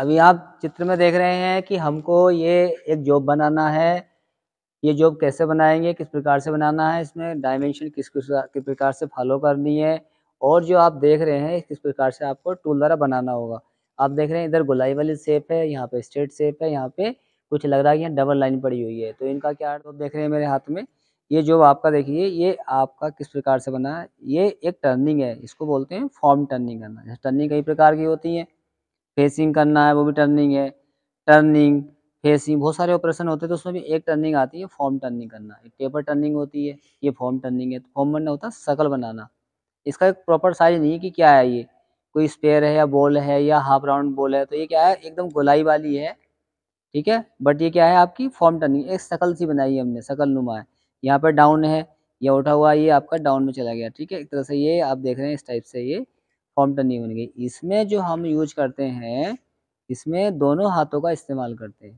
अभी आप चित्र में देख रहे हैं कि हमको ये एक जॉब बनाना है ये जॉब कैसे बनाएंगे किस प्रकार से बनाना है इसमें डायमेंशन किस किस प्रकार से फॉलो करनी है और जो आप देख रहे हैं किस प्रकार से आपको टूल द्वारा बनाना होगा आप देख रहे हैं इधर गुलाई वाली सेप है यहाँ पे स्ट्रेट सेप है यहाँ पे कुछ लग रहा है कि यहाँ डबल लाइन पड़ी हुई है तो इनका क्या आप देख रहे हैं मेरे हाथ में ये जॉब आपका देखिए ये आपका किस प्रकार से बना है ये एक टर्निंग है इसको बोलते हैं फॉर्म टर्निंग करना टर्निंग कई प्रकार की होती है फेसिंग करना है वो भी टर्निंग है टर्निंग फेसिंग बहुत सारे ऑपरेशन होते हैं तो उसमें भी एक टर्निंग आती है फॉर्म टर्निंग करना एक पेपर टर्निंग होती है ये फॉर्म टर्निंग है तो फॉर्म बनना होता है सकल बनाना इसका एक प्रॉपर साइज नहीं है कि क्या है ये कोई स्पेयर है या बॉल है या हाफ राउंड बॉल है तो ये क्या है एकदम गोलाई वाली है ठीक है बट ये क्या है आपकी फॉर्म टर्निंग एक शकल सी बनाई है हमने शकल नुमा है यहाँ पर डाउन है या उठा हुआ ये आपका डाउन में चला गया ठीक है एक तरह से ये आप देख रहे हैं इस टाइप से ये फॉर्म टर्निंग होने की इसमें जो हम यूज करते हैं इसमें दोनों हाथों का इस्तेमाल करते हैं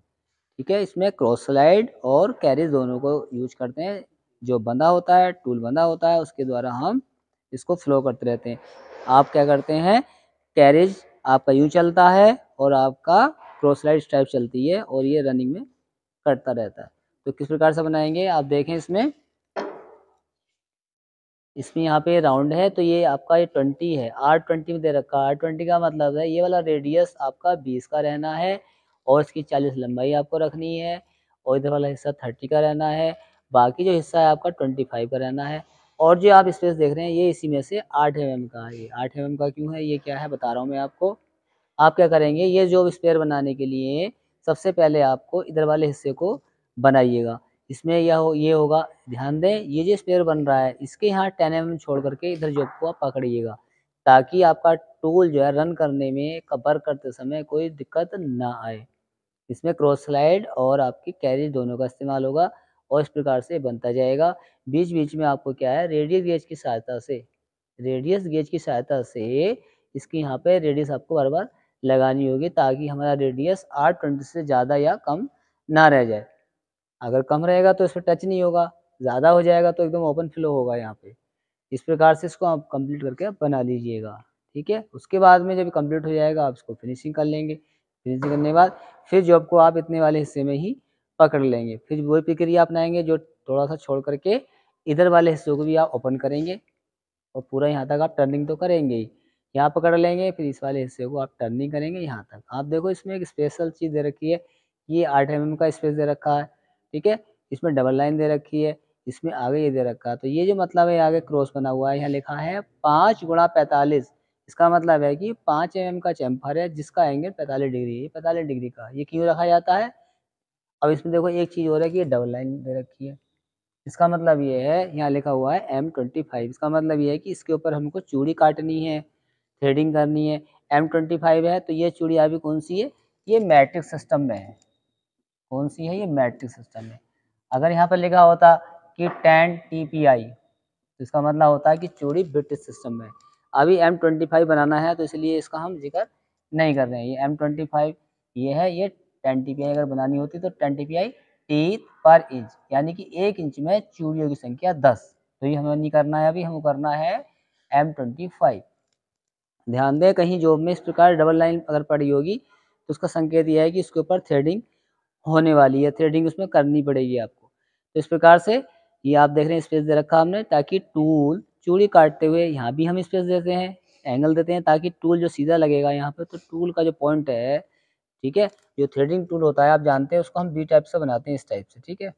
ठीक है इसमें क्रॉस स्लाइड और कैरी दोनों को यूज करते हैं जो बंधा होता है टूल बंधा होता है उसके द्वारा हम इसको फ्लो करते रहते हैं आप क्या करते हैं कैरेज आपका यूं चलता है और आपका क्रॉस स्लाइड स्टाइप चलती है और ये रनिंग में कटता रहता है तो किस प्रकार से बनाएंगे आप देखें इसमें इसमें यहाँ पे राउंड है तो ये आपका ये ट्वेंटी है आर ट्वेंटी में दे रखा है आर ट्वेंटी का मतलब है ये वाला रेडियस आपका बीस का रहना है और इसकी चालीस लंबाई आपको रखनी है और इधर वाला हिस्सा थर्टी का रहना है बाकी जो हिस्सा है आपका ट्वेंटी फाइव का रहना है और जो आप स्पेस देख रहे हैं ये इसी में से आठ एम mm का है ये आठ एम mm का क्यों है ये क्या है बता रहा हूँ मैं आपको आप क्या करेंगे ये जो स्पेयर बनाने के लिए सबसे पहले आपको इधर वाले हिस्से को बनाइएगा इसमें यह हो ये होगा ध्यान दें ये जो स्पेयर बन रहा है इसके यहाँ टेन एम छोड़ करके इधर जॉब को आप पकड़िएगा ताकि आपका टूल जो है रन करने में कवर करते समय कोई दिक्कत ना आए इसमें क्रॉस स्लाइड और आपकी कैरिज दोनों का इस्तेमाल होगा और इस प्रकार से बनता जाएगा बीच बीच में आपको क्या है रेडियस गेज की सहायता से रेडियस गेज की सहायता से इसकी यहाँ पे रेडियस आपको बार बार लगानी होगी ताकि हमारा रेडियस आठ ट्वेंटी से ज़्यादा या कम ना रह जाए अगर कम रहेगा तो इसमें टच नहीं होगा ज़्यादा हो जाएगा तो एकदम ओपन फ्लो होगा यहाँ पे इस प्रकार से इसको आप कंप्लीट करके आप बना लीजिएगा ठीक है उसके बाद में जब कंप्लीट हो जाएगा आप इसको फिनिशिंग कर लेंगे फिनिशिंग करने के बाद फिर जॉब को आप इतने वाले हिस्से में ही पकड़ लेंगे फिर वही प्रक्रिया अपनाएंगे जो थोड़ा सा छोड़ करके इधर वाले हिस्सों को भी आप ओपन करेंगे और पूरा यहाँ तक आप टर्निंग तो करेंगे ही यहाँ पकड़ लेंगे फिर इस वाले हिस्से को आप टर्निंग करेंगे यहाँ तक आप देखो इसमें एक स्पेशल चीज़ दे रखी है ये आठ एम का स्पेस दे रखा है ठीक है इसमें डबल लाइन दे रखी है इसमें आगे ये दे रखा है तो ये जो मतलब है आगे क्रॉस बना हुआ है यहाँ लिखा है पाँच गुणा पैंतालीस इसका मतलब है कि पाँच एम का चैम्फर है जिसका एंगल पैंतालीस डिग्री है पैंतालीस डिग्री का ये क्यों रखा जाता है अब इसमें देखो एक चीज़ हो रहा है कि ये डबल लाइन दे रखी है इसका मतलब ये है यहाँ लिखा हुआ है एम ट्वेंटी फाइव इसका मतलब ये है कि इसके ऊपर हमको चूड़ी काटनी है थ्रेडिंग करनी है एम ट्वेंटी फाइव है तो ये चूड़ी अभी कौन सी है ये मैट्रिक सिस्टम में है कौन सी है ये मैट्रिक सिस्टम है अगर यहाँ पर लिखा होता कि टेन टी पी आई तो इसका मतलब होता है कि चूड़ी ब्रिटिश सिस्टम में अभी एम ट्वेंटी फाइव बनाना है तो इसलिए इसका हम जिक्र नहीं कर रहे हैं ये एम ट्वेंटी फाइव ये है ये टेन टी पी आई अगर बनानी होती तो ten T P I teeth पर इंच यानी कि एक इंच में चूड़ियों की संख्या दस तो ये हमें नहीं करना है अभी हमें करना है एम ट्वेंटी फाइव ध्यान दें कहीं जॉब में इस प्रकार डबल लाइन अगर पड़ी होगी तो उसका संकेत यह है कि इसके ऊपर थ्रेडिंग होने वाली है थ्रेडिंग उसमें करनी पड़ेगी आपको तो इस प्रकार से ये आप देख रहे हैं स्पेस दे रखा हमने ताकि टूल चूड़ी काटते हुए यहाँ भी हम स्पेस देते हैं एंगल देते हैं ताकि टूल जो सीधा लगेगा यहाँ पर तो टूल का जो पॉइंट है ठीक है जो थ्रेडिंग टूल होता है आप जानते हैं उसको हम बी टाइप से बनाते हैं इस टाइप से ठीक है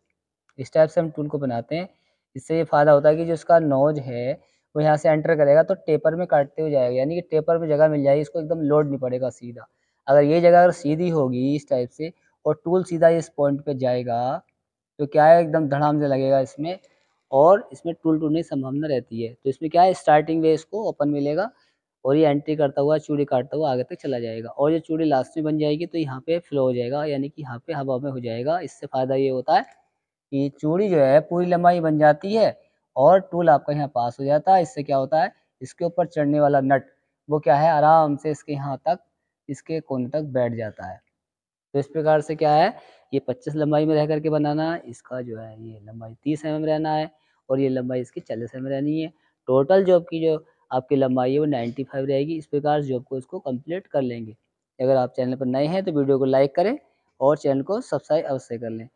इस टाइप से हम टूल को बनाते हैं इससे ये फ़ायदा होता है कि जो उसका नोज है वो यहाँ से एंटर करेगा तो टेपर में काटते हुए जाएगा यानी कि टेपर में जगह मिल जाएगी इसको एकदम लोड नहीं पड़ेगा सीधा अगर ये जगह अगर सीधी होगी इस टाइप से और टूल सीधा इस पॉइंट पे जाएगा तो क्या है एकदम धड़ाम से लगेगा इसमें और इसमें टूल टूटने की संभावना रहती है तो इसमें क्या है स्टार्टिंग में इसको ओपन मिलेगा और ये एंट्री करता हुआ चूड़ी काटता हुआ आगे तक चला जाएगा और ये चूड़ी लास्ट में बन जाएगी तो यहाँ पे फ्लो हो जाएगा यानी कि यहाँ पे हवा में हो जाएगा इससे फ़ायदा ये होता है कि चूड़ी जो है पूरी लंबाई बन जाती है और टूल आपका यहाँ पास हो जाता है इससे क्या होता है इसके ऊपर चढ़ने वाला नट वो क्या है आराम से इसके यहाँ तक इसके कोने तक बैठ जाता है तो इस प्रकार से क्या है ये 25 लंबाई में रह करके बनाना है इसका जो है ये लंबाई 30 एम रहना है और ये लंबाई इसकी चालीस एम रहनी है टोटल जो आपकी जो आपकी लंबाई है वो नाइन्टी फाइव रहेगी इस प्रकार से जो आपको इसको कंप्लीट कर लेंगे अगर आप चैनल पर नए हैं तो वीडियो को लाइक करें और चैनल को सब्सक्राइब अवश्य कर लें